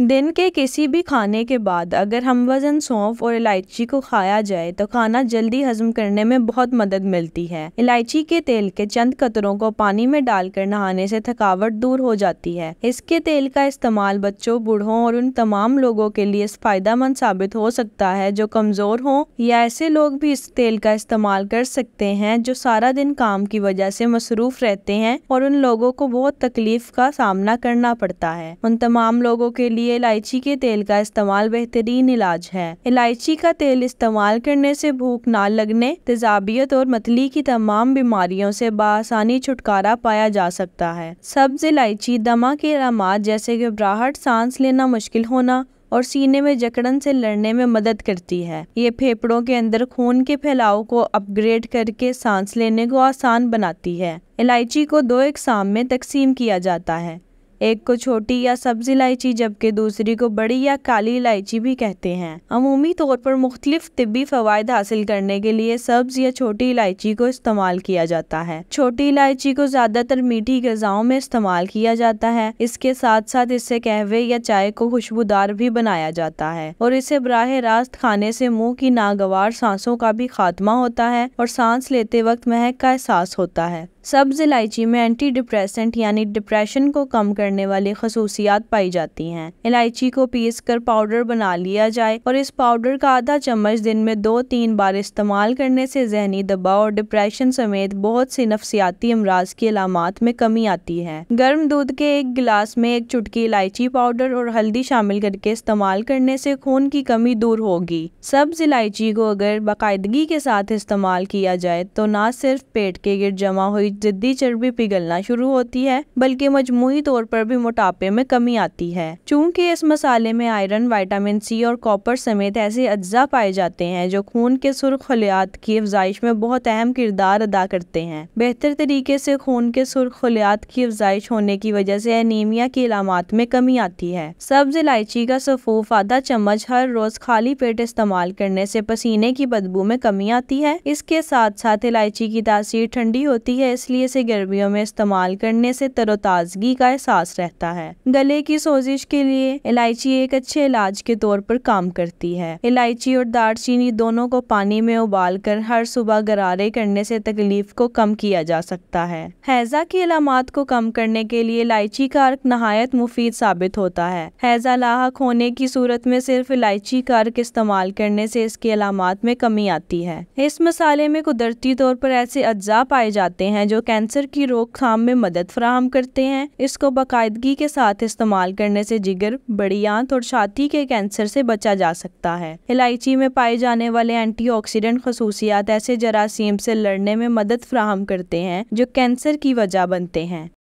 दिन के किसी भी खाने के बाद अगर हम वजन सौंफ और इलायची को खाया जाए तो खाना जल्दी हजम करने में बहुत मदद मिलती है इलायची के तेल के चंद कतरों को पानी में डालकर नहाने से थकावट दूर हो जाती है इसके तेल का इस्तेमाल बच्चों बूढ़ों और उन तमाम लोगों के लिए मंद साबित हो सकता है जो कमजोर हों या ऐसे लोग भी इस तेल का इस्तेमाल कर सकते हैं जो सारा दिन काम की वजह से मसरूफ रहते हैं और उन लोगों को बहुत तकलीफ का सामना करना पड़ता है उन तमाम लोगों के लिए लिए इलायची के तेल का इस्तेमाल बेहतरीन इलाज है इलायची का तेल इस्तेमाल करने से भूख ना लगने तेजाबियत और मतली की तमाम बीमारियों से बसानी छुटकारा पाया जा सकता है सब्ज इलायची दमा के अलामत जैसे घबराहट सांस लेना मुश्किल होना और सीने में जकड़न से लड़ने में मदद करती है ये फेफड़ों के अंदर खून के फैलाव को अपग्रेड करके सांस लेने को आसान बनाती है इलायची को दो एक शाम में तकसीम किया जाता है एक को छोटी या सब्ज इलायची जबकि दूसरी को बड़ी या काली इलायची भी कहते हैं अमूमी तौर पर मुख्तलिफ तबी फवायद हासिल करने के लिए सब्ज या छोटी इलायची को इस्तेमाल किया जाता है छोटी इलायची को ज़्यादातर मीठी गजाओं में इस्तेमाल किया जाता है इसके साथ साथ इससे कहवे या चाय को खुशबूदार भी बनाया जाता है और इसे बराह रास्त खाने से मुंह की नागवार सांसों का भी खात्मा होता है और सांस लेते वक्त महक का एहसास होता है सब्ज़ इलायची में एंटी डिप्रेसेंट यानी डिप्रेशन को कम करने वाली खसूसियात पाई जाती हैं इलायची को पीस कर पाउडर बना लिया जाए और इस पाउडर का आधा चम्मच दिन में दो तीन बार इस्तेमाल करने से जहनी दबाव और डिप्रेशन समेत बहुत सी नफसियाती अमराज की अलामत में कमी आती है गर्म दूध के एक गिलास में एक चुटकी इलायची पाउडर और हल्दी शामिल करके इस्तेमाल करने से खून की कमी दूर होगी सब्ज इलायची को अगर बाकायदगी के साथ इस्तेमाल किया जाए तो ना सिर्फ पेट के गिर जमा हुई जिद्दी चर्बी पिघलना शुरू होती है बल्कि मजमू तौर पर भी मोटापे में कमी आती है चूँकि इस मसाले में आयरन वाइटामिन सी और कॉपर समेत ऐसे अज्जा पाए जाते हैं जो खून के सुर्ख खलियात की अफजाइश में बहुत अहम किरदार अदा करते हैं बेहतर तरीके से खून के सुर्ख खलियात की अफजाइश होने की वजह से एनीमिया की अलामत में कमी आती है सब्ज इलायची का सफूफ आधा चम्मच हर रोज खाली पेट इस्तेमाल करने से पसीने की बदबू में कमी आती है इसके साथ साथ इलायची की तासीर ठंडी होती है इस इसलिए इसे गर्मियों में इस्तेमाल करने से तरोताजगी का एहसास रहता है गले की सोजिश के लिए इलायची एक अच्छे इलाज के तौर पर काम करती है इलायची और दारचीनी दोनों को पानी में उबाल कर हर सुबह गरारे करने से तकलीफ को कम किया जा सकता है हैजा की अलामत को कम करने के लिए इलायची का अर्क नहायत मुफीद साबित होता है हैजा लाक होने की सूरत में सिर्फ इलायची का अर्क इस्तेमाल करने से इसकी अलामत में कमी आती है इस मसाले में कुदरती तौर पर ऐसे अज्जा पाए जाते हैं जो कैंसर की रोकथाम में मदद फराहम करते हैं इसको बाकायदगी के साथ इस्तेमाल करने से जिगर बड़ी आंत और छाती के कैंसर से बचा जा सकता है इलायची में पाए जाने वाले एंटी ऑक्सीडेंट खसूसियात ऐसे जरासीम से लड़ने में मदद फ्राहम करते हैं जो कैंसर की वजह बनते हैं